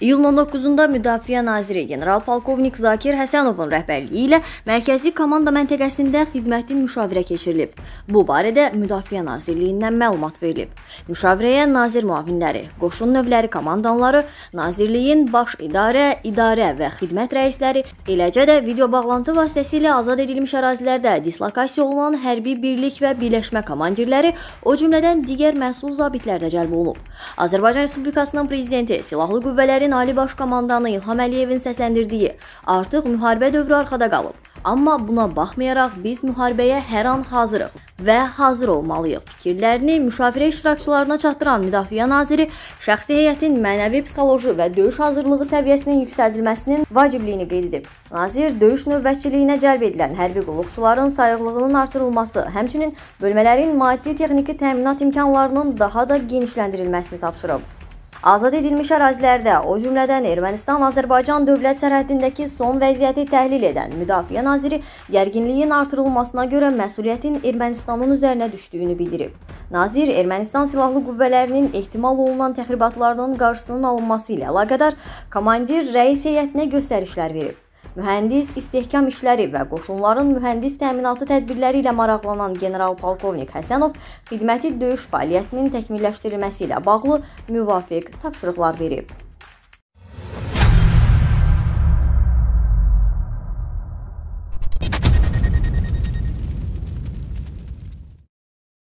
İyulun 19-da Müdafiə Naziri general-polkovnik Zakir Həsənovun rəhbərliyi ilə mərkəzi komanda məntəqəsində xidmətin müşavirə keçirilib. Bu barədə Müdafiə Nazirliyindən məlumat verilib. Müşavirəyə nazir müavinləri, qoşun növləri komandanları, nazirliyin baş idarə, idarə və xidmət rəisləri, eləcə də video bağlantı vasitəsilə azad edilmiş ərazilərdə dislokasiya olunan hərbi birlik və birləşmə komandirləri, o cümlədən digər məsul zabitlər də cəlb olunub. Azərbaycan Respublikasının prezidenti silahlı qüvvələrin Ermənistanın Ali Baş Komandanı İlham Əliyevin səsləndirdiyi artıq müharibə dövrü arxada qalıb. Amma buna baxmayaraq biz müharibəyə hər an hazırıq və hazır olmalıyıq. Fikirlərini müşavirə iştirakçılarına çatdıran Müdafiə naziri şəxsi heyətin mənəvi, psixoloji və döyüş hazırlığı səviyyəsinin yüksəldilməsinin vacibliyini qeyd edib. Nazir döyüş növbətçiliyinə cəlb edilən hərbi qulluqçuların sayıqlığının artırılması, həmçinin bölmələrin maddi texniki təminat imkanlarının daha da genişləndirilməsini tapşırıb. Azad edilmiş ərazilərdə, o cümlədən Ermənistan-Azərbaycan dövlət sərhədindəki son vəziyyəti təhlil edən Müdafiə naziri gərginliyin artırılmasına görə məsuliyyətin Ermənistanın üzərinə düşdüyünü bildirib. Nazir Ermənistan silahlı qüvvələrinin ehtimal olunan təxribatlarının qarşısının alınması ilə əlaqədar komandir rəis heyətinə göstərişlər verib. Mühəndis istehkam işləri və qoşunların mühəndis təminatı tədbirləri ilə maraqlanan general polkovnik Həsənov xidməti döyüş fəaliyyətinin təkmilləşdirilməsi ilə bağlı müvafiq tapşırıqlar verib.